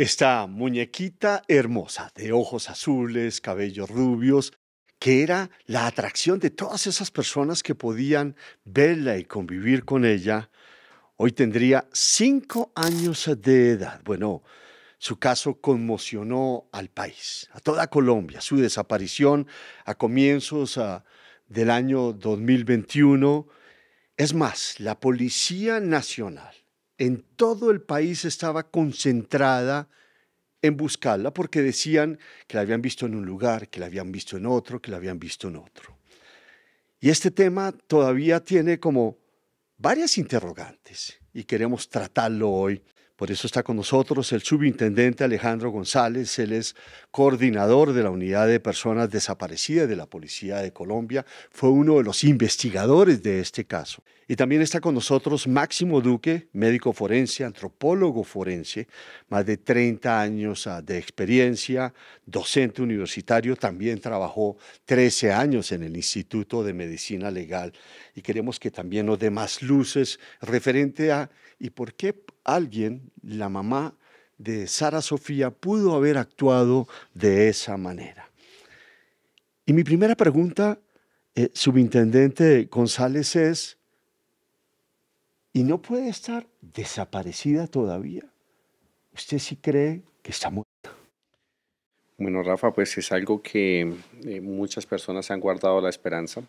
Esta muñequita hermosa, de ojos azules, cabellos rubios, que era la atracción de todas esas personas que podían verla y convivir con ella, hoy tendría cinco años de edad. Bueno, su caso conmocionó al país, a toda Colombia. Su desaparición a comienzos ah, del año 2021. Es más, la Policía Nacional en todo el país estaba concentrada en buscarla porque decían que la habían visto en un lugar, que la habían visto en otro, que la habían visto en otro. Y este tema todavía tiene como varias interrogantes y queremos tratarlo hoy por eso está con nosotros el subintendente Alejandro González. Él es coordinador de la unidad de personas desaparecidas de la Policía de Colombia. Fue uno de los investigadores de este caso. Y también está con nosotros Máximo Duque, médico forense, antropólogo forense, más de 30 años ah, de experiencia, docente universitario, también trabajó 13 años en el Instituto de Medicina Legal y queremos que también nos dé más luces referente a y por qué alguien, la mamá de Sara Sofía, pudo haber actuado de esa manera. Y mi primera pregunta, eh, subintendente González, es, ¿y no puede estar desaparecida todavía? ¿Usted sí cree que está muerta? Bueno, Rafa, pues es algo que eh, muchas personas han guardado la esperanza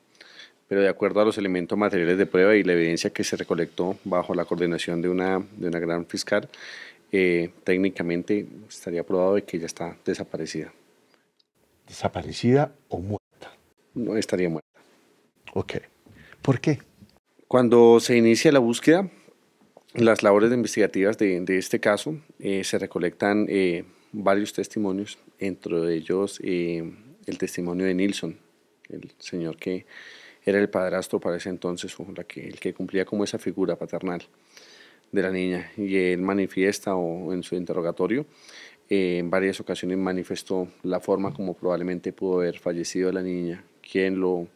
pero de acuerdo a los elementos materiales de prueba y la evidencia que se recolectó bajo la coordinación de una, de una gran fiscal, eh, técnicamente estaría probado de que ella está desaparecida. ¿Desaparecida o muerta? No estaría muerta. Ok. ¿Por qué? Cuando se inicia la búsqueda, las labores investigativas de, este caso eh, se recolectan eh, varios testimonios, entre ellos el testimonio de Nilsson, el señor que era el padrastro para ese entonces, el que cumplía como esa figura paternal de la niña. Y él manifiesta o en su interrogatorio eh, en varias ocasiones manifestó la forma como probablemente pudo haber fallecido la niña, quién lo,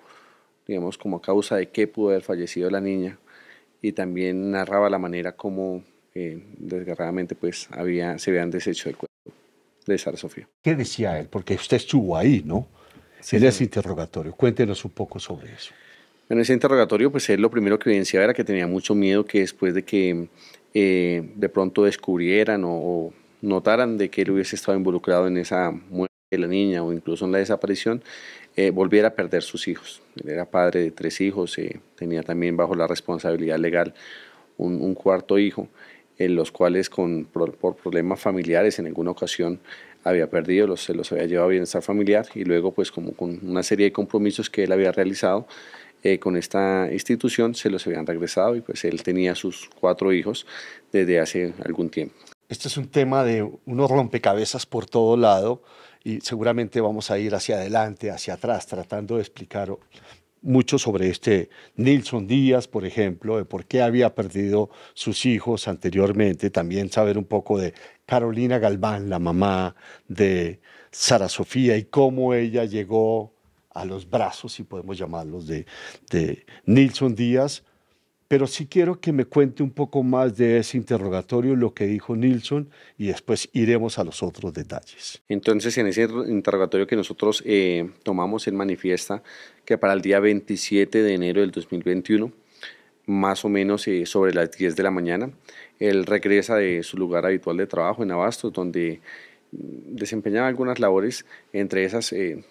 digamos, como causa de qué pudo haber fallecido la niña, y también narraba la manera como eh, desgarradamente pues había, se habían deshecho del cuerpo de Sara Sofía. ¿Qué decía él? Porque usted estuvo ahí, ¿no? en ese interrogatorio. Cuéntenos un poco sobre eso. En ese interrogatorio, pues él lo primero que evidenciaba era que tenía mucho miedo que después de que eh, de pronto descubrieran o, notaran de que él hubiese estado involucrado en esa muerte de la niña o incluso en la desaparición, eh, volviera a perder sus hijos. Él era padre de tres hijos, eh, tenía también bajo la responsabilidad legal un, cuarto hijo, en los cuales con, por, problemas familiares en alguna ocasión había perdido, los, los había llevado a bienestar familiar y luego pues como con una serie de compromisos que él había realizado eh, con esta institución se los habían regresado y pues él tenía sus cuatro hijos desde hace algún tiempo. Este es un tema de unos rompecabezas por todo lado y seguramente vamos a ir hacia adelante, hacia atrás, tratando de explicar mucho sobre este Nilson Díaz, por ejemplo, de por qué había perdido sus hijos anteriormente, también saber un poco de Carolina Galván, la mamá de Sara Sofía, y cómo ella llegó a los brazos, si podemos llamarlos, de, de Nilson Díaz, pero sí quiero que me cuente un poco más de ese interrogatorio, lo que dijo Nilsson, y después iremos a los otros detalles. Entonces, en ese interrogatorio que nosotros eh, tomamos, él manifiesta que para el día 27 de enero del 2021, más o menos eh, sobre las 10 de la mañana, él regresa de su lugar habitual de trabajo en Abastos, donde mm, desempeñaba algunas labores, entre esas eh,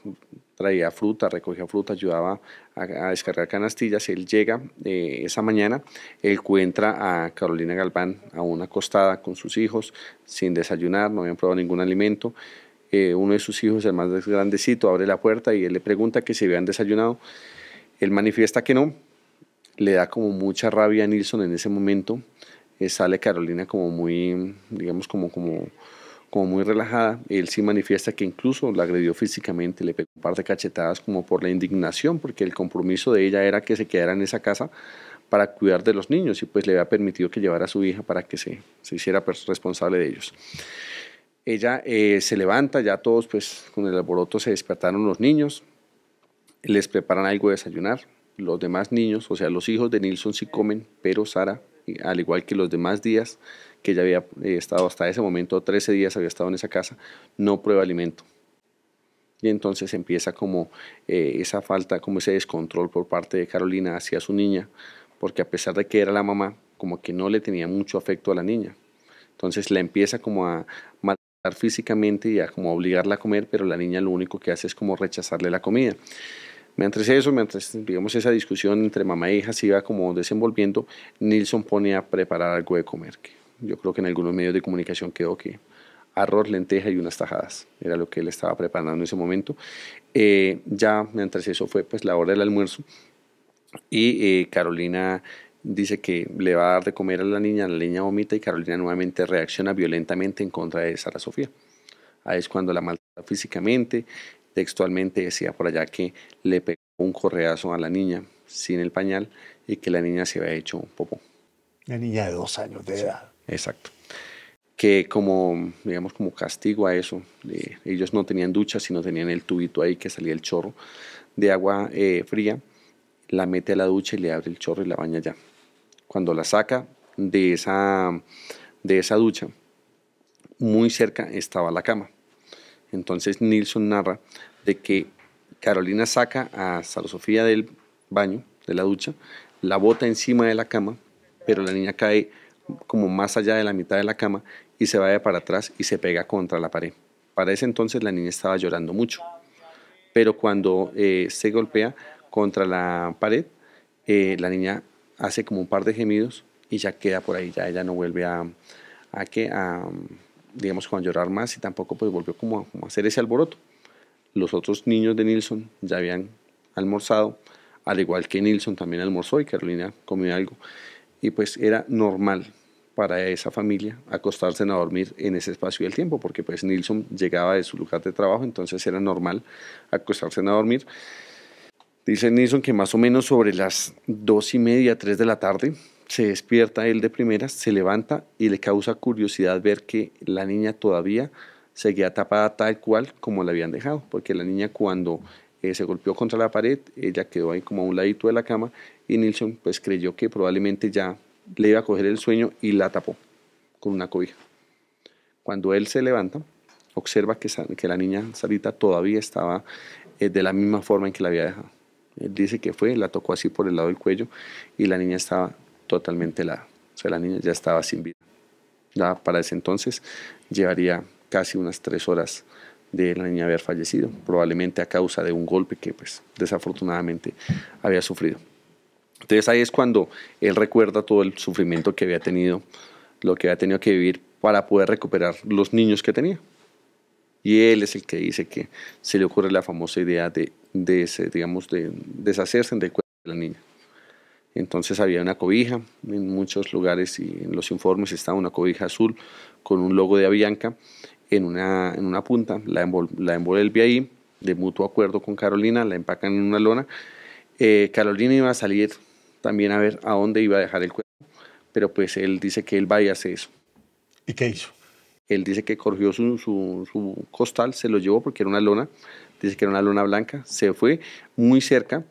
traía fruta, recogía fruta, ayudaba a, descargar canastillas. Él llega eh, esa mañana, encuentra a Carolina Galván a una acostada con sus hijos, sin desayunar, no habían probado ningún alimento. Eh, uno de sus hijos, el más grandecito, abre la puerta y él le pregunta que si habían desayunado. Él manifiesta que no. Le da como mucha rabia a Nilsson en ese momento. Eh, sale Carolina como muy, digamos, como... como como muy relajada. Él sí manifiesta que incluso la agredió físicamente, le pegó un par de cachetadas como por la indignación, porque el compromiso de ella era que se quedara en esa casa para cuidar de los niños y pues le había permitido que llevara a su hija para que se, se hiciera pues, responsable de ellos. Ella eh, se levanta, ya todos pues con el alboroto se despertaron los niños, les preparan algo de desayunar. Los demás niños, o sea, los hijos de Nilsson sí comen, pero Sara, eh, al igual que los demás días, que ya había eh, estado hasta ese momento, 13 días había estado en esa casa, no prueba alimento. Y entonces empieza como eh, esa falta, como ese descontrol por parte de Carolina hacia su niña, porque a pesar de que era la mamá, como que no le tenía mucho afecto a la niña. Entonces la empieza como a maltratar físicamente y a como obligarla a comer, pero la niña lo único que hace es como rechazarle la comida. Mientras eso, mientras digamos esa discusión entre mamá e hija se iba como desenvolviendo, Nilsson pone a preparar algo de comer yo creo que en algunos medios de comunicación quedó que arroz, lenteja y unas tajadas, era lo que él estaba preparando en ese momento. Eh, ya mientras eso fue pues la hora del almuerzo y eh, Carolina dice que le va a dar de comer a la niña, la niña vomita y Carolina nuevamente reacciona violentamente en contra de Sara Sofía. Ahí es cuando la maltrata físicamente, textualmente decía por allá que le pegó un correazo a la niña sin el pañal y que la niña se había hecho un popó. la niña de dos años de edad. Exacto. Que como, digamos, como castigo a eso, ellos no tenían ducha, sino tenían el tubito ahí que salía el chorro de agua eh, fría, la mete a la ducha y le abre el chorro y la baña ya. Cuando la saca de esa, de esa ducha, muy cerca estaba la cama. Entonces Nilsson narra de que Carolina saca a Sara del baño, de la ducha, la bota encima de la cama, pero la niña cae como más allá de la mitad de la cama y se vaya para atrás y se pega contra la pared. Para ese entonces la niña estaba llorando mucho, pero cuando eh, se golpea contra la pared, eh, la niña hace como un par de gemidos y ya queda por ahí, ya ella no vuelve a, a que, a, digamos, con llorar más y tampoco pues volvió como a, como a hacer ese alboroto. Los otros niños de Nilsson ya habían almorzado, al igual que Nilsson también almorzó y Carolina comió algo y pues era normal para esa familia acostarse a dormir en ese espacio del tiempo, porque pues Nilsson llegaba de su lugar de trabajo, entonces era normal acostarse a dormir. Dice Nilsson que más o menos sobre las dos y media, tres de la tarde, se despierta él de primera, se levanta y le causa curiosidad ver que la niña todavía seguía tapada tal cual como la habían dejado, porque la niña cuando eh, se golpeó contra la pared, ella quedó ahí como a un ladito de la cama y Nilsson pues creyó que probablemente ya le iba a coger el sueño y la tapó con una cobija. Cuando él se levanta, observa que, que la niña Sarita todavía estaba eh, de la misma forma en que la había dejado. Él dice que fue, la tocó así por el lado del cuello y la niña estaba totalmente helada. O sea, la niña ya estaba sin vida. Ya para ese entonces llevaría casi unas tres horas de la niña haber fallecido, probablemente a causa de un golpe que pues desafortunadamente había sufrido. Entonces ahí es cuando él recuerda todo el sufrimiento que había tenido, lo que había tenido que vivir para poder recuperar los niños que tenía. Y él es el que dice que se le ocurre la famosa idea de, de ese, digamos, de deshacerse del cuerpo de la niña. Entonces había una cobija en muchos lugares y en los informes estaba una cobija azul con un logo de Avianca en una, en una punta, la, la envuelve ahí, de mutuo acuerdo con Carolina, la empacan en una lona. Eh, Carolina iba a salir también a ver a dónde iba a dejar el cuerpo, pero pues él dice que él va y hace eso. ¿Y qué hizo? Él dice que corrió su, su, costal, se lo llevó porque era una lona, dice que era una lona blanca, se fue muy cerca,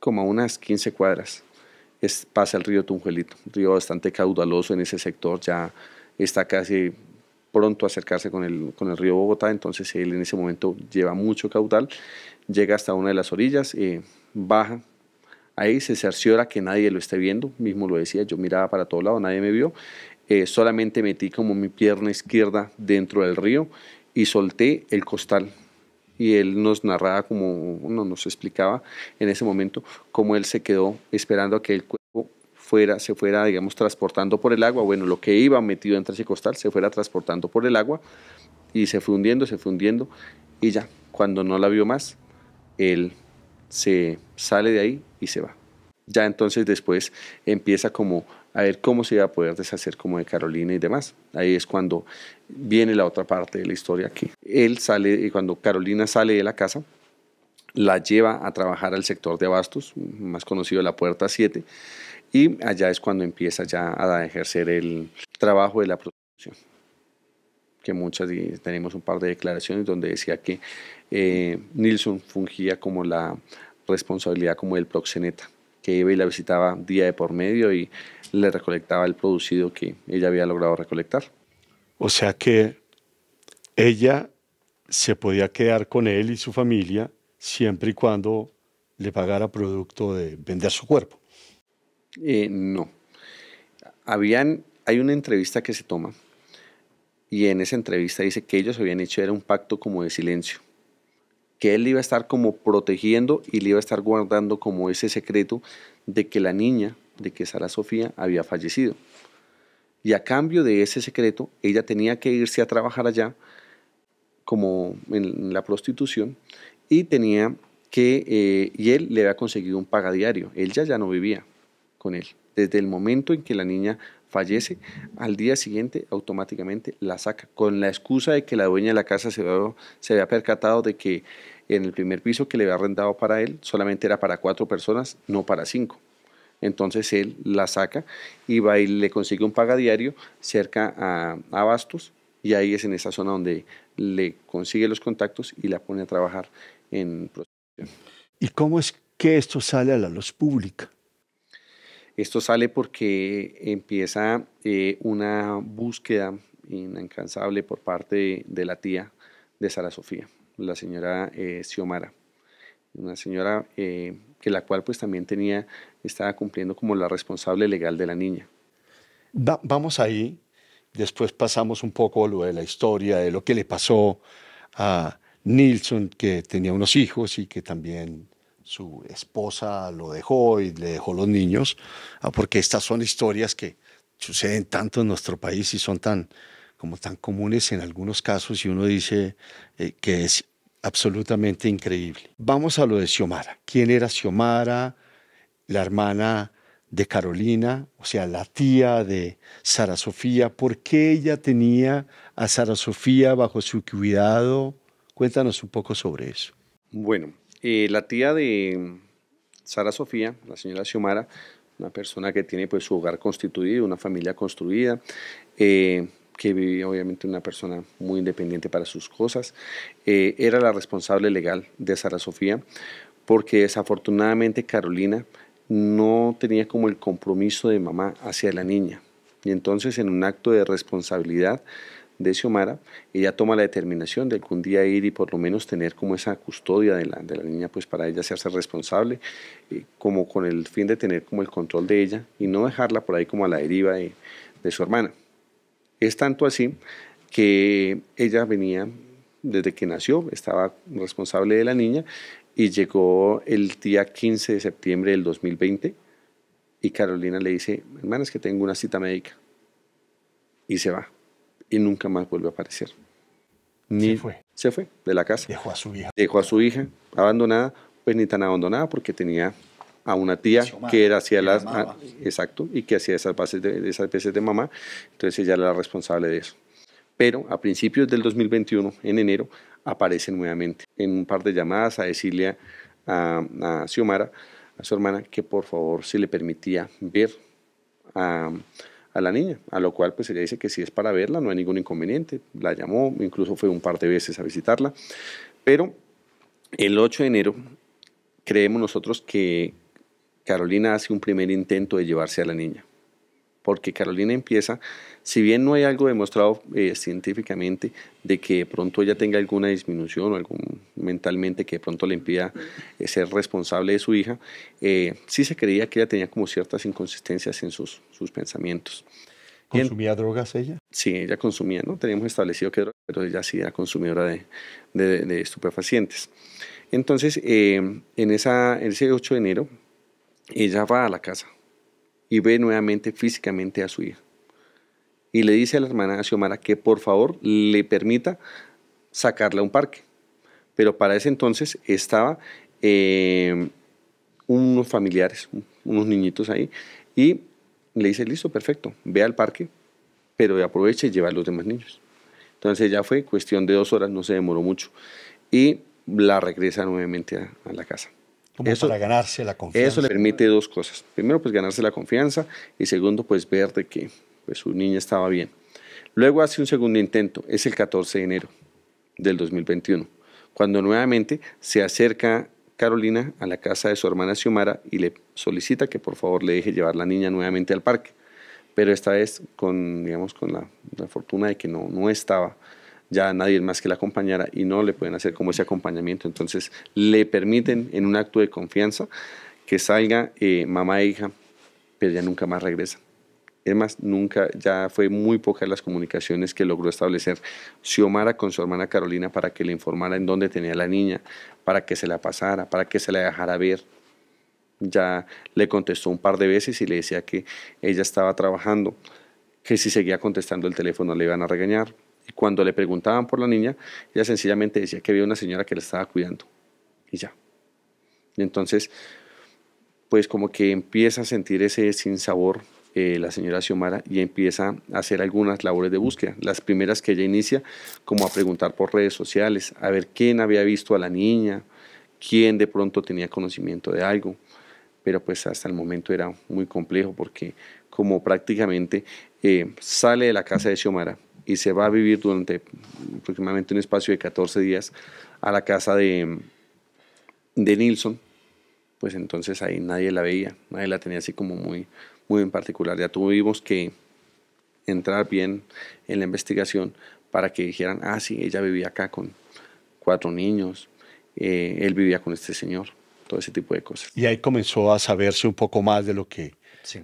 como a unas 15 cuadras. pasa el río Tunjuelito, río bastante caudaloso en ese sector, ya está casi pronto a acercarse con el, con el río Bogotá, entonces él en ese momento lleva mucho caudal, llega hasta una de las orillas, eh, baja, ahí se cerciora que nadie lo esté viendo, mismo lo decía, yo miraba para todo lado, nadie me vio, eh, solamente metí como mi pierna izquierda dentro del río y solté el costal. Y él nos narraba, como no, nos explicaba en ese momento, cómo él se quedó esperando a que el se fuera, digamos, transportando por el agua, bueno, lo que iba metido entre ese costal se fuera transportando por el agua y se fue hundiendo, se fue hundiendo y ya, cuando no la vio más, él se sale de ahí y se va. Ya entonces después empieza como a ver cómo se iba a poder deshacer como de Carolina y demás. Ahí es cuando viene la otra parte de la historia ...que Él sale, y eh, cuando Carolina sale de la casa, la lleva a trabajar al sector de abastos, más conocido la Puerta 7, y allá es cuando empieza ya a ejercer el trabajo de la producción. Que muchas tenemos un par de declaraciones donde decía que eh, Nilsson fungía como la responsabilidad como el proxeneta, que iba y la visitaba día de por medio y le recolectaba el producido que ella había logrado recolectar. O sea que ella se podía quedar con él y su familia siempre y cuando le pagara producto de vender su cuerpo. Eh, no. Habían, hay una entrevista que se toma y en esa entrevista dice que ellos habían hecho era un pacto como de silencio, que él iba a estar como protegiendo y le iba a estar guardando como ese secreto de que la niña, de que Sara Sofía había fallecido. Y a cambio de ese secreto, ella tenía que irse a trabajar allá como en la prostitución y tenía que, eh, y él le había conseguido un pagadiario, él ya, ya no vivía con él. Desde el momento en que la niña fallece, al día siguiente automáticamente la saca, con la excusa de que la dueña de la casa se había, se había percatado de que en el primer piso que le había arrendado para él solamente era para cuatro personas, no para cinco. Entonces él la saca y le consigue un paga diario cerca a, Abastos y ahí es en esa zona donde le consigue los contactos y la pone a trabajar en prostitución. ¿Y cómo es que esto sale a la luz pública? Esto sale porque empieza eh, una búsqueda incansable por parte de, la tía de Sara Sofía, la señora eh, Xiomara, una señora eh, que la cual pues también tenía, estaba cumpliendo como la responsable legal de la niña. vamos ahí, después pasamos un poco lo de la historia, de lo que le pasó a Nilsson, que tenía unos hijos y que también su esposa lo dejó y le dejó los niños, ah, porque estas son historias que suceden tanto en nuestro país y son tan, como tan comunes en algunos casos y uno dice eh, que es absolutamente increíble. Vamos a lo de Xiomara. ¿Quién era Xiomara? La hermana de Carolina, o sea, la tía de Sara Sofía. ¿Por qué ella tenía a Sara Sofía bajo su cuidado? Cuéntanos un poco sobre eso. Bueno, eh, la tía de Sara Sofía, la señora Xiomara, una persona que tiene pues su hogar constituido, una familia construida, eh, que vivía obviamente una persona muy independiente para sus cosas, eh, era la responsable legal de Sara Sofía, porque desafortunadamente Carolina no tenía como el compromiso de mamá hacia la niña. Y entonces en un acto de responsabilidad, de Xiomara, ella toma la determinación de algún día ir y por lo menos tener como esa custodia de la, de la niña, pues para ella hacerse responsable, eh, como con el fin de tener como el control de ella y no dejarla por ahí como a la deriva de, de su hermana. Es tanto así que ella venía desde que nació, estaba responsable de la niña y llegó el día 15 de septiembre del 2020 y Carolina le dice, hermana, es que tengo una cita médica y se va y nunca más vuelve a aparecer. se fue. Se fue de la casa. Dejó a su hija. Dejó a su hija abandonada, pues ni tan abandonada porque tenía a una tía que era hacía las ah, exacto y que hacía esas bases de esas veces de mamá, entonces ella era la responsable de eso. Pero a principios del 2021, en enero, aparece nuevamente en un par de llamadas a decirle a, a Xiomara, a su hermana, que por favor se le permitía ver a, a la niña, a lo cual pues ella dice que si es para verla no hay ningún inconveniente, la llamó, incluso fue un par de veces a visitarla, pero el 8 de enero creemos nosotros que Carolina hace un primer intento de llevarse a la niña porque Carolina empieza, si bien no hay algo demostrado eh, científicamente de que de pronto ella tenga alguna disminución o algún mentalmente que de pronto le impida eh, ser responsable de su hija, eh, sí se creía que ella tenía como ciertas inconsistencias en sus, sus pensamientos. ¿Consumía drogas ella? Sí, ella consumía, ¿no? Teníamos establecido que drogas, pero ella sí era consumidora de, de, de estupefacientes. Entonces, en esa, ese 8 de enero, ella va a la casa y ve nuevamente físicamente a su hija. Y le dice a la hermana Xiomara que por favor le permita sacarla a un parque. Pero para ese entonces estaba em, unos familiares, unos niñitos ahí, y le dice, listo, perfecto, ve al parque, pero aproveche y lleva a los demás niños. Entonces ya fue cuestión de dos horas, no se demoró mucho, y la regresa nuevamente a la casa eso, ganarse la Eso le permite dos cosas. Primero, pues ganarse la confianza y segundo, pues ver de que pues, su niña estaba bien. Luego hace un segundo intento, es el 14 de enero del 2021, cuando nuevamente se acerca Carolina a la casa de su hermana Xiomara y le solicita que por favor le deje llevar la niña nuevamente al parque. Pero esta vez con, digamos, con la, la fortuna de que no, no estaba ya nadie más que la acompañara y no le pueden hacer como ese acompañamiento. Entonces le permiten en un acto de confianza que salga eh, mamá e hija, pero ya nunca más regresa. Es más, nunca, ya fue muy pocas las comunicaciones que logró establecer Xiomara con su hermana Carolina para que le informara en dónde tenía la niña, para que se la pasara, para que se la dejara ver, ya le contestó un par de veces y le decía que ella estaba trabajando, que si seguía contestando el teléfono le iban a regañar, cuando le preguntaban por la niña, ella sencillamente decía que había una señora que la estaba cuidando. Y ya. entonces, pues como que empieza a sentir ese sinsabor eh, la señora Xiomara y empieza a hacer algunas labores de búsqueda. Las primeras que ella inicia, como a preguntar por redes sociales, a ver quién había visto a la niña, quién de pronto tenía conocimiento de algo. Pero pues hasta el momento era muy complejo porque como prácticamente eh, sale de la casa de Xiomara, y se va a vivir durante aproximadamente un espacio de 14 días a la casa de, de Nilsson, pues entonces ahí nadie la veía, nadie la tenía así como muy, muy en particular. Ya tuvimos que entrar bien en la investigación para que dijeran, ah, sí, ella vivía acá con cuatro niños, eh, él vivía con este señor, todo ese tipo de cosas. Y ahí comenzó a saberse un poco más de lo que,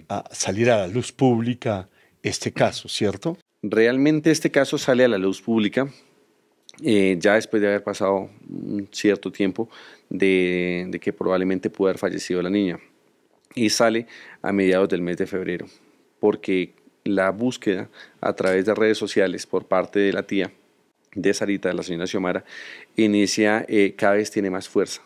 a salir a la luz pública este caso, ¿cierto? Realmente este caso sale a la luz pública eh, ya después de haber pasado un cierto tiempo de, que probablemente pudo haber fallecido la niña. Y sale a mediados del mes de febrero, porque la búsqueda a través de redes sociales por parte de la tía de Sarita, de la señora Xiomara, inicia eh, cada vez tiene más fuerza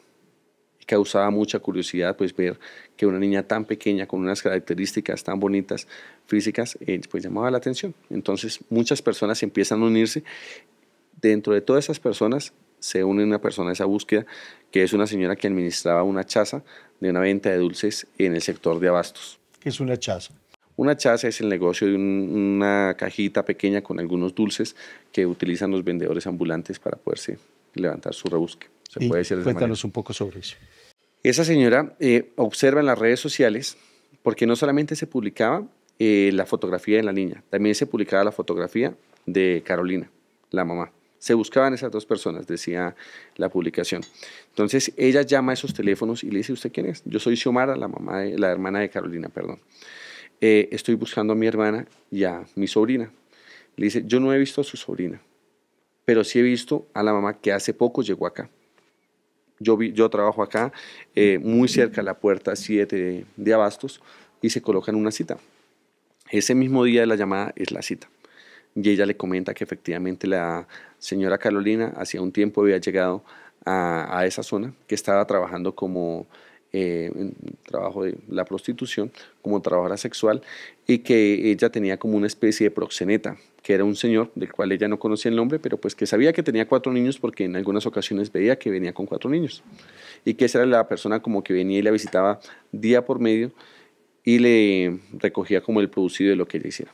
causaba mucha curiosidad pues ver que una niña tan pequeña con unas características tan bonitas físicas eh, pues llamaba la atención. Entonces muchas personas empiezan a unirse. Dentro de todas esas personas se une una persona a esa búsqueda que es una señora que administraba una chaza de una venta de dulces en el sector de abastos. ¿Qué es una chaza? Una chaza es el negocio de una cajita pequeña con algunos dulces que utilizan los vendedores ambulantes para poderse levantar su rebusque puede cuéntanos un poco sobre eso. Esa señora eh, observa en las redes sociales, porque no solamente se publicaba eh, la fotografía de la niña, también se publicaba la fotografía de Carolina, la mamá. Se buscaban esas dos personas, decía la publicación. Entonces ella llama a esos teléfonos y le dice, ¿usted quién es? Yo soy Xiomara, la, mamá de, la hermana de Carolina, perdón. Eh, estoy buscando a mi hermana y a mi sobrina. Le dice, yo no he visto a su sobrina, pero sí he visto a la mamá que hace poco llegó acá. Yo, trabajo acá, eh, muy cerca de la puerta 7 de, Abastos, y se coloca en una cita. Ese mismo día de la llamada es la cita. Y ella le comenta que efectivamente la señora Carolina hacía un tiempo había llegado a esa zona, que estaba trabajando como eh, trabajo de la prostitución, como trabajadora sexual, y que ella tenía como una especie de proxeneta, que era un señor del cual ella no conocía el nombre, pero pues que sabía que tenía cuatro niños porque en algunas ocasiones veía que venía con cuatro niños, y que esa era la persona como que venía y la visitaba día por medio y le recogía como el producido de lo que ella hiciera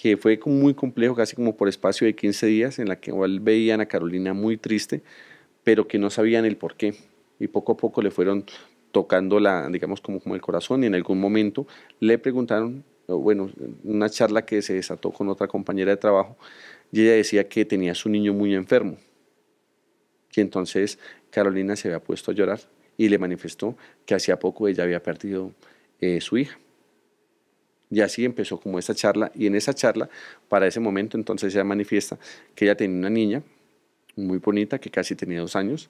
que fue muy complejo, casi como por espacio de 15 días, en la que igual veían a Carolina muy triste, pero que no sabían el por qué y poco a poco le fueron tocando la, digamos, como, como el corazón y en algún momento le preguntaron, bueno, una charla que se desató con otra compañera de trabajo y ella decía que tenía su niño muy enfermo. Y entonces Carolina se había puesto a llorar y le manifestó que hacía poco ella había perdido eh, su hija. Y así empezó como esa charla y en esa charla, para ese momento entonces ella manifiesta que ella tenía una niña muy bonita que casi tenía dos años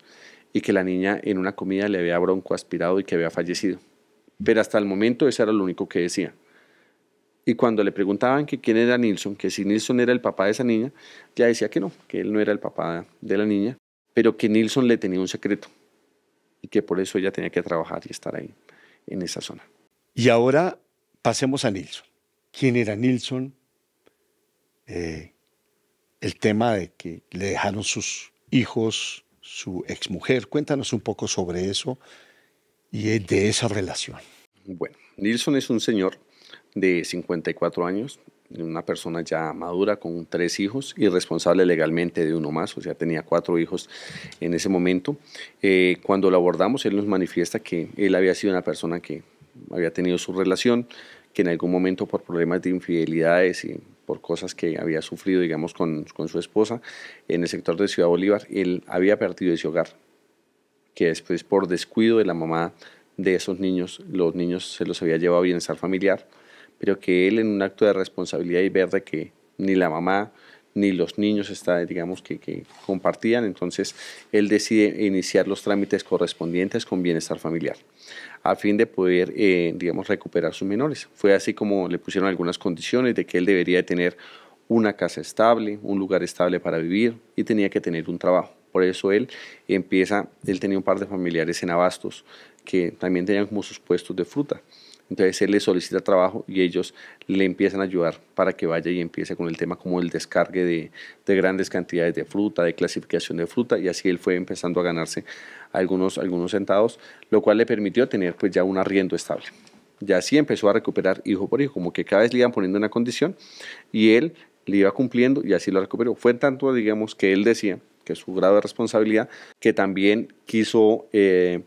y que la niña en una comida le había bronco aspirado y que había fallecido. Pero hasta el momento eso era lo único que decía. Y cuando le preguntaban que quién era Nilsson, que si Nilsson era el papá de esa niña, ya decía que no, que él no era el papá de la niña, pero que Nilsson le tenía un secreto y que por eso ella tenía que trabajar y estar ahí, en esa zona. Y ahora pasemos a Nilsson. ¿Quién era Nilsson? Eh, el tema de que le dejaron sus hijos, su exmujer. Cuéntanos un poco sobre eso y eh, de esa relación. Bueno, Nilsson es un señor de 54 años, una persona ya madura con tres hijos y responsable legalmente de uno más, o sea, tenía cuatro hijos en ese momento. Eh, cuando lo abordamos, él nos manifiesta que él había sido una persona que había tenido su relación, que en algún momento por problemas de infidelidades y por cosas que había sufrido, digamos, con, su esposa en el sector de Ciudad Bolívar. Él había perdido ese hogar, que después por descuido de la mamá de esos niños, los niños se los había llevado a bienestar familiar, pero que él en un acto de responsabilidad y ver de que ni la mamá ni los niños está, digamos, que, compartían. Entonces, él decide iniciar los trámites correspondientes con bienestar familiar, a fin de poder, eh, digamos, recuperar sus menores. Fue así como le pusieron algunas condiciones de que él debería tener una casa estable, un lugar estable para vivir y tenía que tener un trabajo. Por eso él empieza, él tenía un par de familiares en abastos que también tenían como sus puestos de fruta. Entonces él le solicita trabajo y ellos le empiezan a ayudar para que vaya y empiece con el tema como el descargue de, grandes cantidades de fruta, de clasificación de fruta y así él fue empezando a ganarse algunos, algunos centavos, lo cual le permitió tener pues ya un arriendo estable. Y así empezó a recuperar hijo por hijo, como que cada vez le iban poniendo una condición y él le iba cumpliendo y así lo recuperó. Fue tanto, digamos, que él decía que su grado de responsabilidad, que también quiso eh,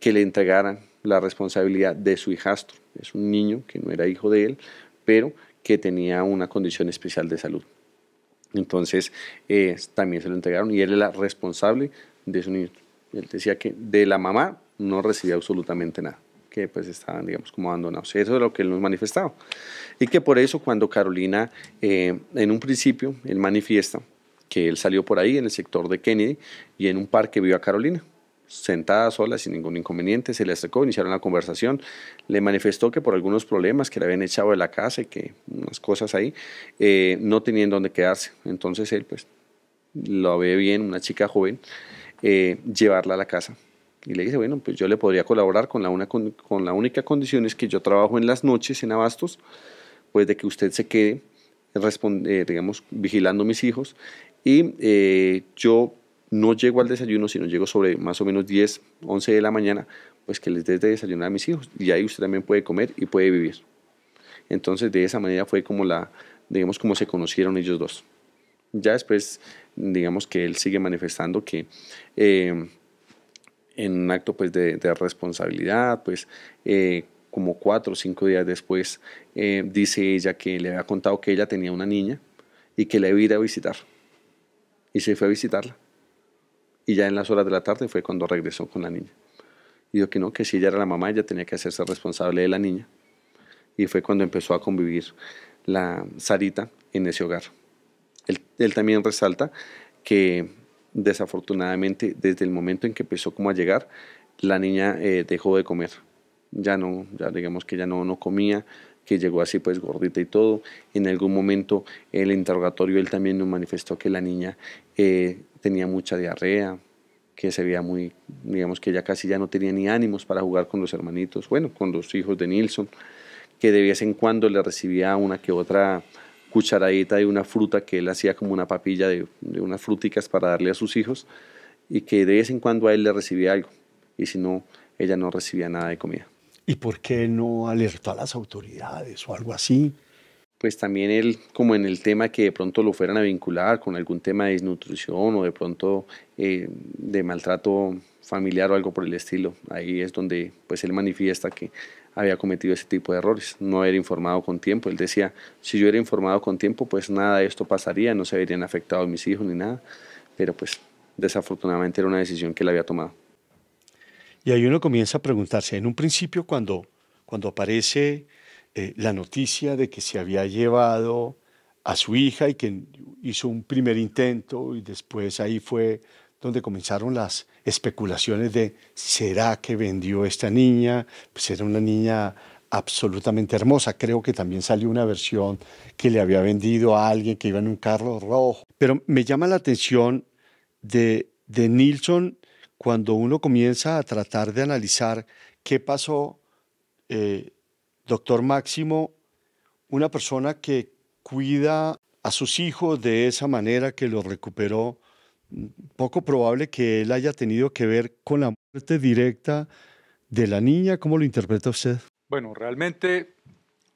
que le entregaran la responsabilidad de su hijastro. Es un niño que no era hijo de él, pero que tenía una condición especial de salud. Entonces, eh, también se lo entregaron y él era responsable de su niño. Él decía que de la mamá no recibía absolutamente nada, que pues estaban, digamos, como abandonados. Eso es lo que él nos manifestaba. Y que por eso cuando Carolina, eh, en un principio, él manifiesta que él salió por ahí en el sector de Kennedy y en un parque vio a Carolina sentada sola sin ningún inconveniente, se le acercó, iniciaron la conversación, le manifestó que por algunos problemas que le habían echado de la casa y que unas cosas ahí, eh, no tenían dónde quedarse. Entonces él pues lo ve bien, una chica joven, eh, llevarla a la casa. Y le dice, bueno, pues yo le podría colaborar con la, una, con, la única condición es que yo trabajo en las noches en Abastos, pues de que usted se quede, eh, digamos, vigilando mis hijos y yo no llego al desayuno, sino llego sobre más o menos 10, 11 de la mañana, pues que les dé de desayunar a mis hijos. Y ahí usted también puede comer y puede vivir. Entonces, de esa manera fue como la, digamos, como se conocieron ellos dos. Ya después, digamos que él sigue manifestando que eh, en un acto pues, de, responsabilidad, pues eh, como cuatro o cinco días después, eh, dice ella que le había contado que ella tenía una niña y que le iba a visitar. Y se fue a visitarla y ya en las horas de la tarde fue cuando regresó con la niña. Y dijo que no, que si ella era la mamá, ella tenía que hacerse responsable de la niña. Y fue cuando empezó a convivir la Sarita en ese hogar. Él, él también resalta que desafortunadamente desde el momento en que empezó como a llegar, la niña eh, dejó de comer. Ya no, ya digamos que ya no, no comía, que llegó así pues gordita y todo. En algún momento el interrogatorio él también nos manifestó que la niña eh, tenía mucha diarrea, que se veía muy, digamos que ella casi ya no tenía ni ánimos para jugar con los hermanitos, bueno, con los hijos de Nilsson, que de vez en cuando le recibía una que otra cucharadita de una fruta que él hacía como una papilla de, de unas fruticas para darle a sus hijos y que de vez en cuando a él le recibía algo y si no, ella no recibía nada de comida. ¿Y por qué no alertó a las autoridades o algo así? Pues también él, como en el tema que de pronto lo fueran a vincular con algún tema de desnutrición o de pronto eh, de maltrato familiar o algo por el estilo. Ahí es donde pues él manifiesta que había cometido ese tipo de errores, no haber informado con tiempo. Él decía, si yo hubiera informado con tiempo, pues nada de esto pasaría, no se verían afectados mis hijos ni nada. Pero pues desafortunadamente era una decisión que él había tomado. Y ahí uno comienza a preguntarse, en un principio cuando, cuando aparece eh, la noticia de que se había llevado a su hija y que hizo un primer intento y después ahí fue donde comenzaron las especulaciones de ¿será que vendió esta niña? Pues era una niña absolutamente hermosa. Creo que también salió una versión que le había vendido a alguien que iba en un carro rojo. Pero me llama la atención de, de Nilsson cuando uno comienza a tratar de analizar qué pasó, eh, doctor Máximo, una persona que cuida a sus hijos de esa manera que los recuperó, poco probable que él haya tenido que ver con la muerte directa de la niña. ¿Cómo lo interpreta usted? Bueno, realmente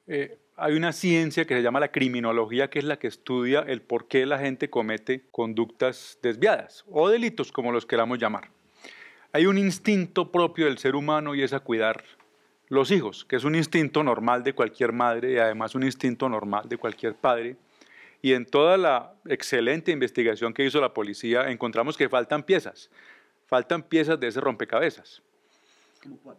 eh, hay una ciencia que se llama la criminología, que es la que estudia el por qué la gente comete conductas desviadas o delitos, como los queramos llamar. Hay un instinto propio del ser humano y es a cuidar los hijos, que es un instinto normal de cualquier madre y además un instinto normal de cualquier padre. Y en toda la excelente investigación que hizo la policía encontramos que faltan piezas, faltan piezas de ese rompecabezas.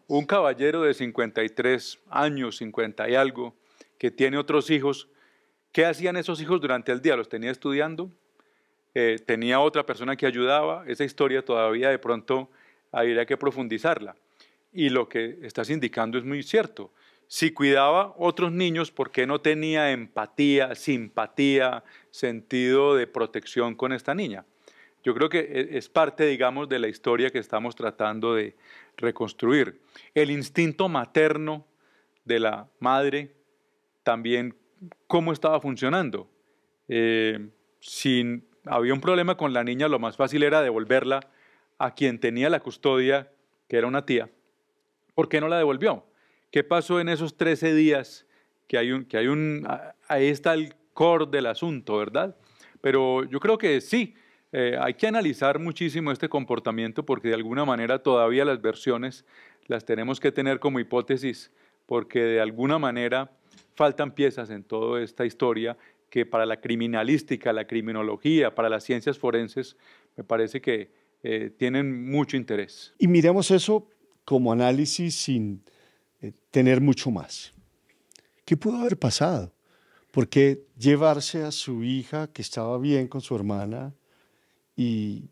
Un caballero de 53 años, 50 y algo, que tiene otros hijos, ¿qué hacían esos hijos durante el día? ¿Los tenía estudiando? Eh, ¿Tenía otra persona que ayudaba? Esa historia todavía de pronto habría que profundizarla. Y lo que estás indicando es muy cierto. Si cuidaba otros niños, ¿por qué no tenía empatía, simpatía, sentido de protección con esta niña? Yo creo que e, es parte, digamos, de la historia que estamos tratando de reconstruir. El instinto materno de la madre, también cómo estaba funcionando. Eh, si había un problema con la niña, lo más fácil era devolverla a quien tenía la custodia, que era una tía, ¿por qué no la devolvió? ¿Qué pasó en esos 13 días? Que hay que hay ahí está el core del asunto, ¿verdad? Pero yo creo que sí, eh, hay que analizar muchísimo este comportamiento porque de alguna manera todavía las versiones las tenemos que tener como hipótesis porque de alguna manera faltan piezas en toda esta historia que para la criminalística, la criminología, para las ciencias forenses, me parece que eh, tienen mucho interés. Y miremos eso como análisis sin eh, tener mucho más. ¿Qué pudo haber pasado? ¿Por qué llevarse a su hija, que estaba bien con su hermana, y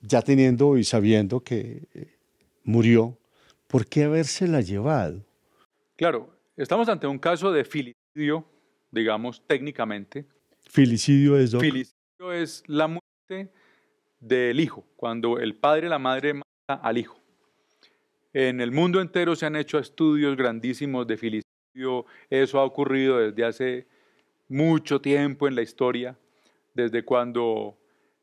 ya teniendo y sabiendo que eh, murió, ¿por qué habérsela llevado? Claro, estamos ante un caso de filicidio, digamos técnicamente. ¿Filicidio es, Filicidio es la muerte del hijo, cuando el padre y la madre mata al hijo. En el mundo entero se han hecho estudios grandísimos de filicidio. Eso ha ocurrido desde hace mucho tiempo en la historia, desde cuando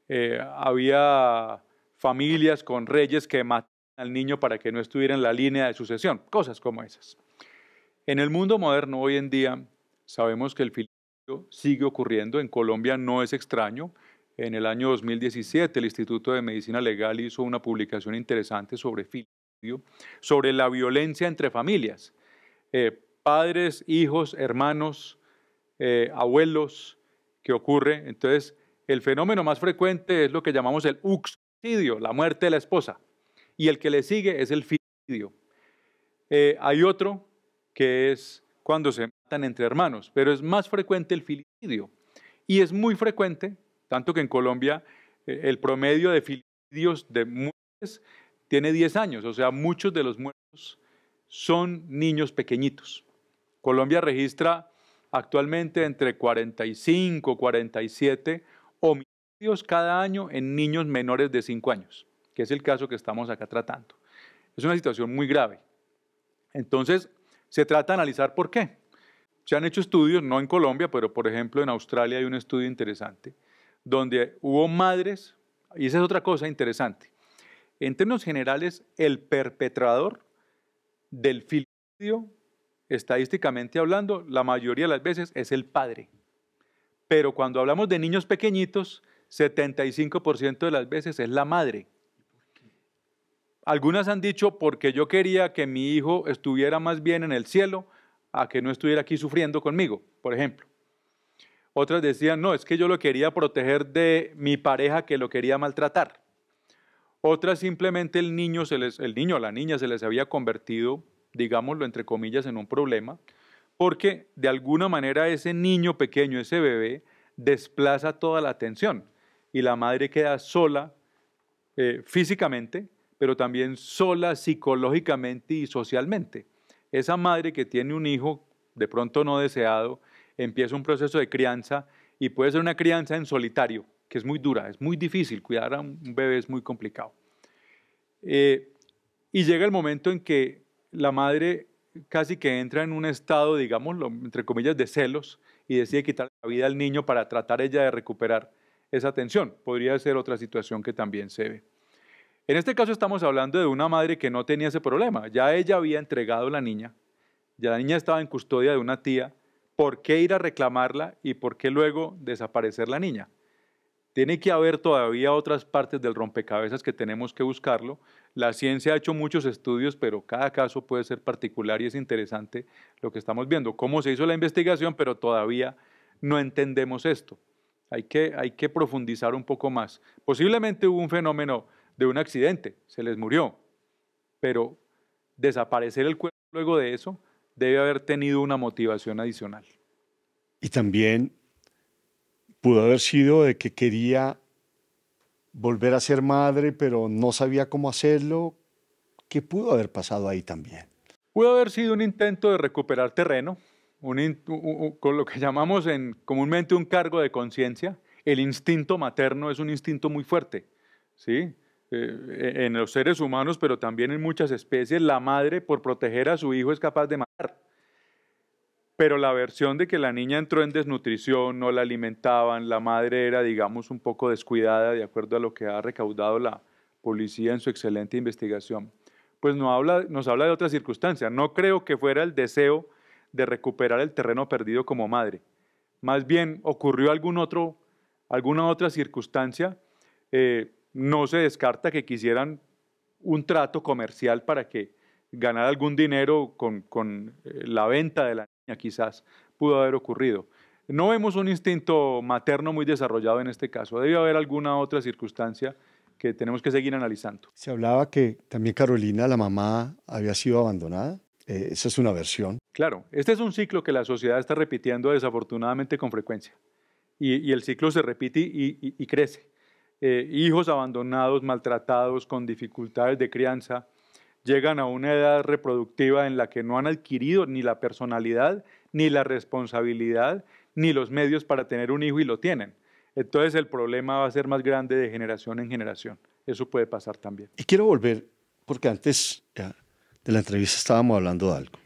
eh, había familias con reyes que mataban al niño para que no estuviera en la línea de sucesión, cosas como esas. En el mundo moderno hoy en día sabemos que el filicidio sigue ocurriendo. En Colombia no es extraño. En el año 2017, el Instituto de Medicina Legal hizo una publicación interesante sobre filicidio, sobre la violencia entre familias. Eh, padres, hijos, hermanos, eh, abuelos, que ocurre. Entonces, el fenómeno más frecuente es lo que llamamos el uxidio, la muerte de la esposa. Y el que le sigue es el filicidio. Eh, hay otro que es cuando se matan entre hermanos, pero es más frecuente el filicidio. Y es muy frecuente tanto que en Colombia eh, el promedio de filicidios de muertes tiene 10 años, o sea, muchos de los muertos son niños pequeñitos. Colombia registra actualmente entre 45 y 47 homicidios cada año en niños menores de 5 años, que es el caso que estamos acá tratando. Es una situación muy grave. Entonces, se trata de analizar por qué. Se han hecho estudios, no en Colombia, pero por ejemplo en Australia hay un estudio interesante, donde hubo madres, y esa es otra cosa interesante. En términos generales, el perpetrador del filicidio, estadísticamente hablando, la mayoría de las veces es el padre. Pero cuando hablamos de niños pequeñitos, 75% de las veces es la madre. Algunas han dicho porque yo quería que mi hijo estuviera más bien en el cielo a que no estuviera aquí sufriendo conmigo, por ejemplo. Otras decían, no, es que yo lo quería proteger de mi pareja que lo quería maltratar. Otras simplemente el niño, el niño o la niña se les había convertido, digámoslo entre comillas, en un problema, porque de alguna manera ese niño pequeño, ese bebé, desplaza toda la atención y la madre queda sola eh, físicamente, pero también sola psicológicamente y socialmente. Esa madre que tiene un hijo de pronto no deseado, empieza un proceso de crianza y puede ser una crianza en solitario, que es muy dura, es muy difícil, cuidar a un bebé es muy complicado. Eh, y llega el momento en que la madre casi que entra en un estado, digamos, entre comillas, de celos y decide quitar la vida al niño para tratar ella de recuperar esa atención. Podría ser otra situación que también se ve. En este caso estamos hablando de una madre que no tenía ese problema. Ya ella había entregado la niña, ya la niña estaba en custodia de una tía ¿por qué ir a reclamarla y por qué luego desaparecer la niña? Tiene que haber todavía otras partes del rompecabezas que tenemos que buscarlo. La ciencia ha hecho muchos estudios, pero cada caso puede ser particular y es interesante lo que estamos viendo. Cómo se hizo la investigación, pero todavía no entendemos esto. Hay que, hay que profundizar un poco más. Posiblemente hubo un fenómeno de un accidente, se les murió, pero desaparecer el cuerpo luego de eso, debe haber tenido una motivación adicional. Y también pudo haber sido de que quería volver a ser madre, pero no sabía cómo hacerlo. ¿Qué pudo haber pasado ahí también? Pudo haber sido un intento de recuperar terreno, con lo que llamamos comúnmente un cargo de conciencia. El instinto materno es un instinto muy fuerte, ¿sí? Eh, en los seres humanos, pero también en muchas especies, la madre por proteger a su hijo es capaz de matar. Pero la versión de que la niña entró en desnutrición, no la alimentaban, la madre era, digamos, un poco descuidada, de acuerdo a lo que ha recaudado la policía en su excelente investigación, pues nos habla, nos habla de otra circunstancia. No creo que fuera el deseo de recuperar el terreno perdido como madre. Más bien ocurrió algún otro, alguna otra circunstancia eh, no se descarta que quisieran un trato comercial para que ganara algún dinero con, eh, la venta de la niña, quizás pudo haber ocurrido. No vemos un instinto materno muy desarrollado en este caso. Debe haber alguna otra circunstancia que tenemos que seguir analizando. Se hablaba que también Carolina, la mamá, había sido abandonada. Eh, esa es una versión. Claro, este es un ciclo que la sociedad está repitiendo desafortunadamente con frecuencia. Y, el ciclo se repite y crece. Eh, hijos abandonados, maltratados, con dificultades de crianza, llegan a una edad reproductiva en la que no han adquirido ni la personalidad, ni la responsabilidad, ni los medios para tener un hijo y lo tienen. Entonces el problema va a ser más grande de generación en generación. Eso puede pasar también. Y quiero volver, porque antes eh, de la entrevista estábamos hablando de algo.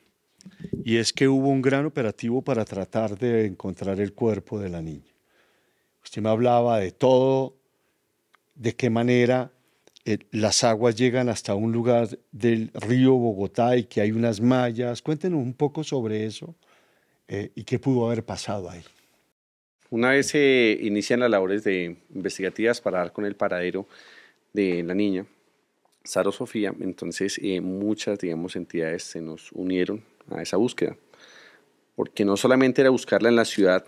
Y es que hubo un gran operativo para tratar de encontrar el cuerpo de la niña. Usted me hablaba de todo de qué manera eh, las aguas llegan hasta un lugar del río Bogotá y que hay unas mallas. Cuéntenos un poco sobre eso eh, y qué pudo haber pasado ahí. Una vez se inician las labores de investigativas para dar con el paradero de la niña, Saro Sofía, entonces eh, muchas, digamos, entidades se nos unieron a esa búsqueda, porque no solamente era buscarla en la ciudad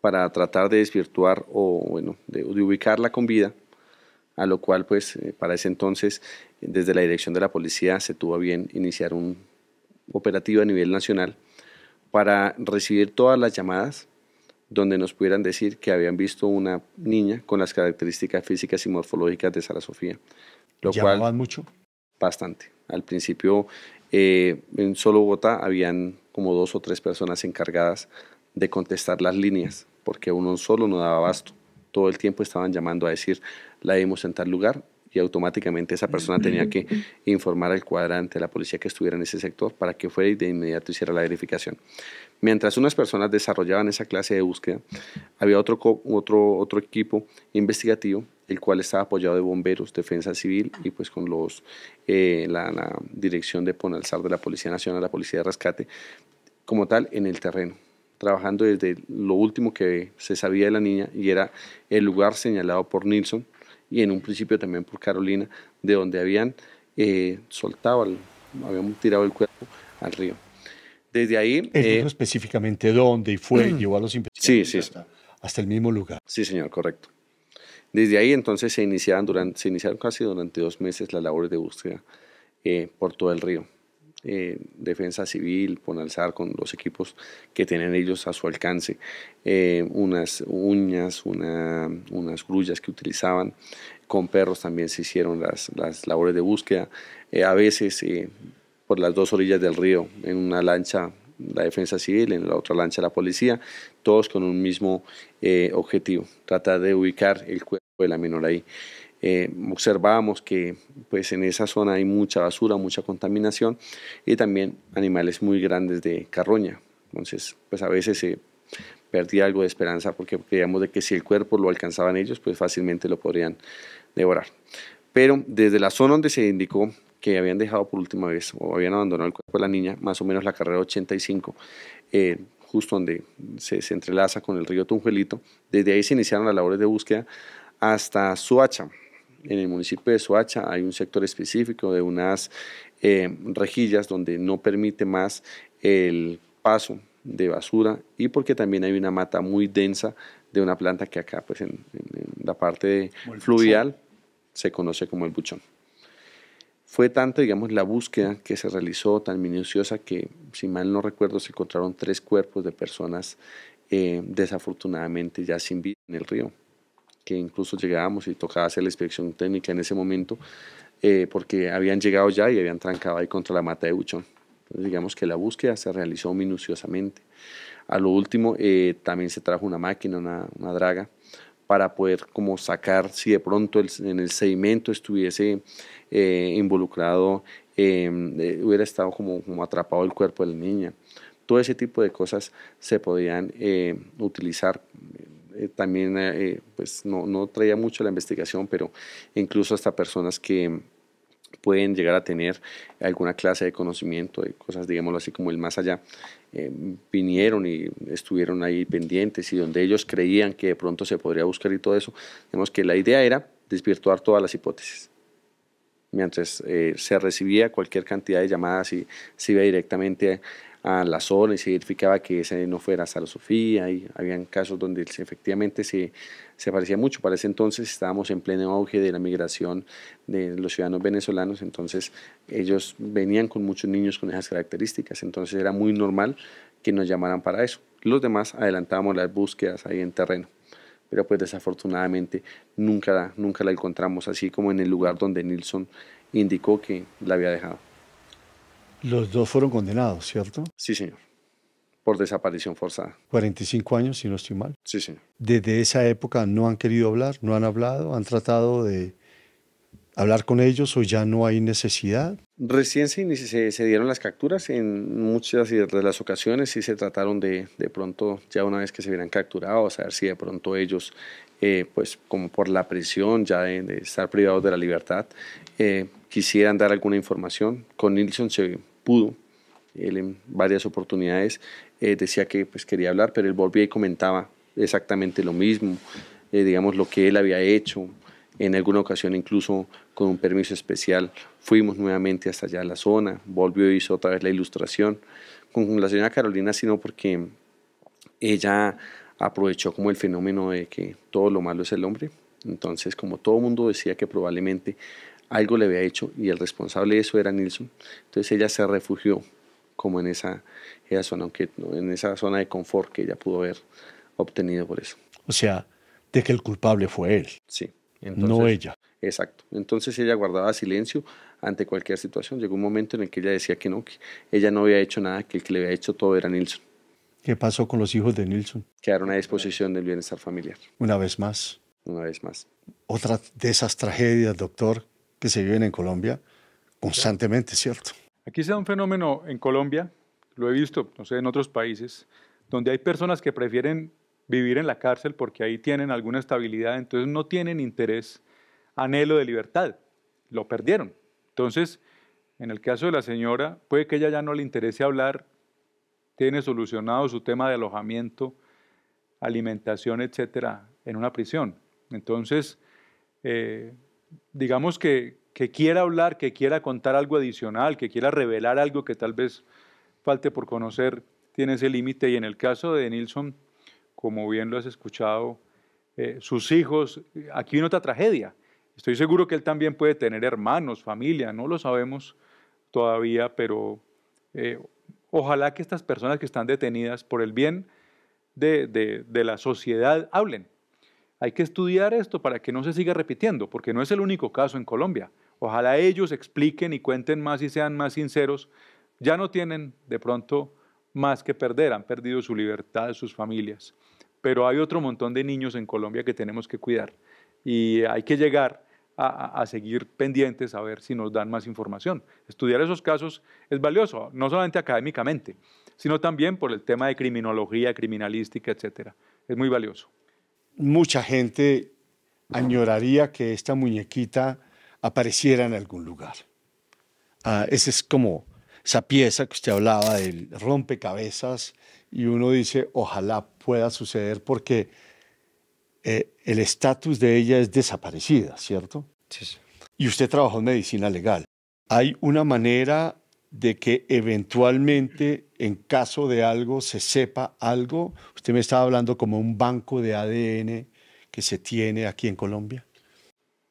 para tratar de desvirtuar o, bueno, de ubicarla con vida, a lo cual pues eh, para ese entonces desde la dirección de la policía se tuvo bien iniciar un operativo a nivel nacional para recibir todas las llamadas donde nos pudieran decir que habían visto una niña con las características físicas y morfológicas de Sara Sofía. Lo ¿Llamaban mucho? Bastante. Al principio eh, en solo Bogotá habían como dos o tres personas encargadas de contestar las líneas, porque uno solo no daba abasto. Todo el tiempo estaban llamando a decir, la dimos en tal lugar y automáticamente esa persona tenía que informar al cuadrante, a la policía que estuviera en ese sector para que fuera y de inmediato hiciera la verificación. Mientras unas personas desarrollaban esa clase de búsqueda, había otro, otro, otro equipo investigativo, el cual estaba apoyado de bomberos, defensa civil y pues con los, eh, la, dirección de Ponalzar de la Policía Nacional, la Policía de Rescate, como tal en el terreno trabajando desde lo último que se sabía de la niña y era el lugar señalado por Nilsson y en un principio también por Carolina, de donde habían eh, soltado, al, habíamos tirado el cuerpo al río. Desde ahí... Eh, específicamente dónde y fue? Mm. ¿Llevó a los investigadores sí, sí, hasta, el mismo lugar? Sí, señor, correcto. Desde ahí entonces se, durante, se iniciaron casi durante dos meses las labores de búsqueda eh, por todo el río. Eh, defensa Civil, alzar con los equipos que tienen ellos a su alcance, eh, unas uñas, unas grullas que utilizaban. Con perros también se hicieron las, las labores de búsqueda. Eh, a veces por las dos orillas del río, en una lancha la defensa civil, en la otra lancha la policía, todos con un mismo objetivo, tratar de ubicar el cuerpo de la menor ahí. Eh, observábamos que pues en esa zona hay mucha basura, mucha contaminación y también animales muy grandes de carroña. Entonces, pues a veces se perdía algo de esperanza porque creíamos de que si el cuerpo lo alcanzaban ellos, pues fácilmente lo podrían devorar. Pero desde la zona donde se indicó que habían dejado por última vez o habían abandonado el cuerpo de la niña, más o menos la carrera 85, eh, justo donde se, entrelaza con el río Tunjuelito, desde ahí se iniciaron las labores de búsqueda hasta Suacha, en el municipio de Soacha hay un sector específico de unas eh, rejillas donde no permite más el paso de basura y porque también hay una mata muy densa de una planta que acá pues en, la parte fluvial se conoce como el buchón. Fue tanto digamos, la búsqueda que se realizó tan minuciosa que, si mal no recuerdo, se encontraron tres cuerpos de personas eh, desafortunadamente ya sin vida en el río que incluso llegábamos y tocaba hacer la inspección técnica en ese momento, eh, porque habían llegado ya y habían trancado ahí contra la mata de Buchón. Entonces, digamos que la búsqueda se realizó minuciosamente. A lo último, eh, también se trajo una máquina, una, draga, para poder como sacar si de pronto en el sedimento estuviese eh, involucrado, em, hubiera estado como, como atrapado el cuerpo de la niña todo ese tipo de cosas se podían utilizar eh, también eh, pues no, no, traía mucho la investigación, pero incluso hasta personas que pueden llegar a tener alguna clase de conocimiento de cosas, digámoslo así, como el más allá, eh, vinieron y estuvieron ahí pendientes y donde ellos creían que de pronto se podría buscar y todo eso, digamos que la idea era desvirtuar todas las hipótesis mientras se recibía cualquier cantidad de llamadas y se iba directamente a la zona y se identificaba que ese no fuera Sara Sofía y habían casos donde efectivamente se, se parecía mucho. Para ese entonces estábamos en pleno auge de la migración de los ciudadanos venezolanos, entonces ellos venían con muchos niños con esas características, entonces era muy normal que nos llamaran para eso. Los demás adelantábamos las búsquedas ahí en terreno pero pues desafortunadamente nunca, nunca la encontramos, así como en el lugar donde Nilsson indicó que la había dejado. Los dos fueron condenados, ¿cierto? Sí, señor. Por desaparición forzada. 45 años, si no estoy mal. Sí, señor. Desde esa época no han querido hablar, no han hablado, han tratado de hablar con ellos o ya no hay necesidad. Recién se, dieron las capturas, en muchas de las ocasiones y se trataron de, de pronto, ya una vez que se hubieran capturado, ver si de pronto ellos, eh, pues como por la prisión, ya de, estar privados de la libertad, eh, quisieran dar alguna información. Con Nilsson se pudo. Él en varias oportunidades eh, decía que pues, quería hablar, pero él volvió y comentaba exactamente lo mismo, eh, digamos, lo que él había hecho. En alguna ocasión, incluso con un permiso especial, fuimos nuevamente hasta allá a la zona, volvió y hizo otra vez la ilustración. Con la señora Carolina, sino porque ella aprovechó como el fenómeno de que todo lo malo es el hombre. Entonces, como todo mundo decía que probablemente algo le había hecho y el responsable de eso era Nilsson. Entonces ella se refugió como en esa, esa zona, aunque en esa zona de confort que ella pudo haber obtenido por eso. O sea, de que el culpable fue él. Sí. Entonces, no ella. Exacto. Entonces ella guardaba silencio ante cualquier situación. Llegó un momento en el que ella decía que no, que ella no había hecho nada, que el que le había hecho todo era Nilsson. ¿Qué pasó con los hijos de Nilsson? Quedaron a disposición del bienestar familiar. Una vez más. Una vez más. Otra de esas tragedias, doctor, se viven en Colombia constantemente, ¿cierto? Aquí se da un fenómeno en Colombia, lo he visto, no sé, en otros países, donde hay personas que prefieren vivir en la cárcel porque ahí tienen alguna estabilidad, entonces no tienen interés, anhelo de libertad, lo perdieron. Entonces, en el caso de la señora, puede que ella ya no le interese hablar, tiene solucionado su tema de alojamiento, alimentación, etcétera, en una prisión. Entonces, eh, digamos que, quiera hablar, que quiera contar algo adicional, que quiera revelar algo que tal vez falte por conocer, tiene ese límite. Y en el caso de Nilsson, como bien lo has escuchado, eh, sus hijos, aquí viene otra tragedia. Estoy seguro que él también puede tener hermanos, familia, no lo sabemos todavía, pero eh, ojalá que estas personas que están detenidas por el bien de la sociedad hablen, hay que estudiar esto para que no se siga repitiendo, porque no es el único caso en Colombia. Ojalá ellos expliquen y cuenten más y sean más sinceros. Ya no tienen de pronto más que perder, han perdido su libertad, sus familias. Pero hay otro montón de niños en Colombia que tenemos que cuidar y hay que llegar a, seguir pendientes a ver si nos dan más información. Estudiar esos casos es valioso, no solamente académicamente, sino también por el tema de criminología, criminalística, etcétera. Es muy valioso mucha gente añoraría que esta muñequita apareciera en algún lugar. Ah, esa es como esa pieza que usted hablaba del rompecabezas y uno dice, ojalá pueda suceder porque eh, el estatus de ella es desaparecida, ¿cierto? sí. Y usted trabajó en medicina legal. ¿Hay una manera de que eventualmente en caso de algo se sepa algo. Usted me estaba hablando como un banco de ADN que se tiene aquí en Colombia.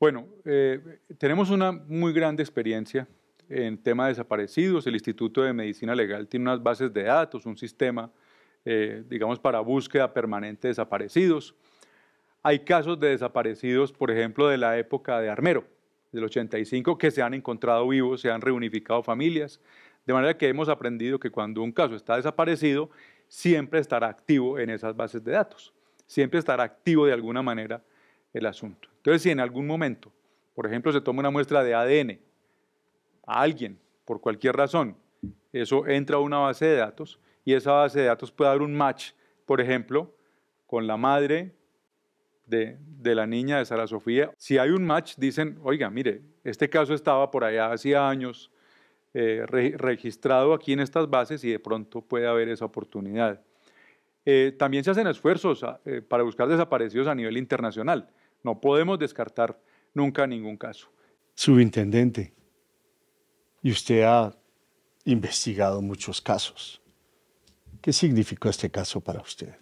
Bueno, eh, tenemos una muy grande experiencia en tema de desaparecidos. El Instituto de Medicina Legal tiene unas bases de datos, un sistema, eh, digamos, para búsqueda permanente de desaparecidos. Hay casos de desaparecidos, por ejemplo, de la época de Armero del 85 que se han encontrado vivos, se han reunificado familias. De manera que hemos aprendido que cuando un caso está desaparecido, siempre estará activo en esas bases de datos. Siempre estará activo de alguna manera el asunto. Entonces, si en algún momento, por ejemplo, se toma una muestra de ADN a alguien, por cualquier razón, eso entra a una base de datos y esa base de datos puede dar un match, por ejemplo, con la madre de, la niña de Sara Sofía. Si hay un match, dicen, oiga, mire, este caso estaba por allá hacía años eh, registrado aquí en estas bases y de pronto puede haber esa oportunidad. Eh, también se hacen esfuerzos ah, eh, para buscar desaparecidos a nivel internacional. No podemos descartar nunca ningún caso. Subintendente, y usted ha investigado muchos casos. ¿Qué significó este caso para usted?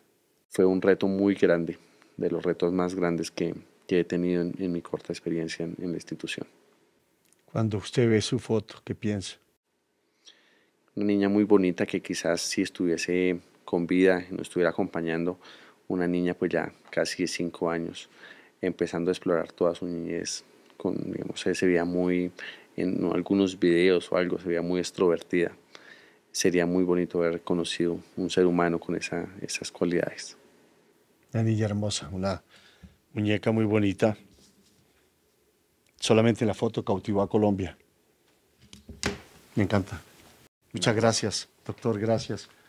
Fue un reto muy grande de los retos más grandes que, que he tenido en, mi corta experiencia en, la institución. Cuando usted ve su foto, ¿qué piensa? Una niña muy bonita que quizás si estuviese con vida, nos estuviera acompañando, una niña pues ya casi de años, empezando a explorar toda su niñez, con, digamos, se veía muy, en algunos videos o algo, se veía muy extrovertida. Sería muy bonito haber conocido un ser humano con esa, esas cualidades. Una niña hermosa, una muñeca muy bonita. Solamente la foto cautivó a Colombia. Me encanta. Muchas gracias, doctor, gracias.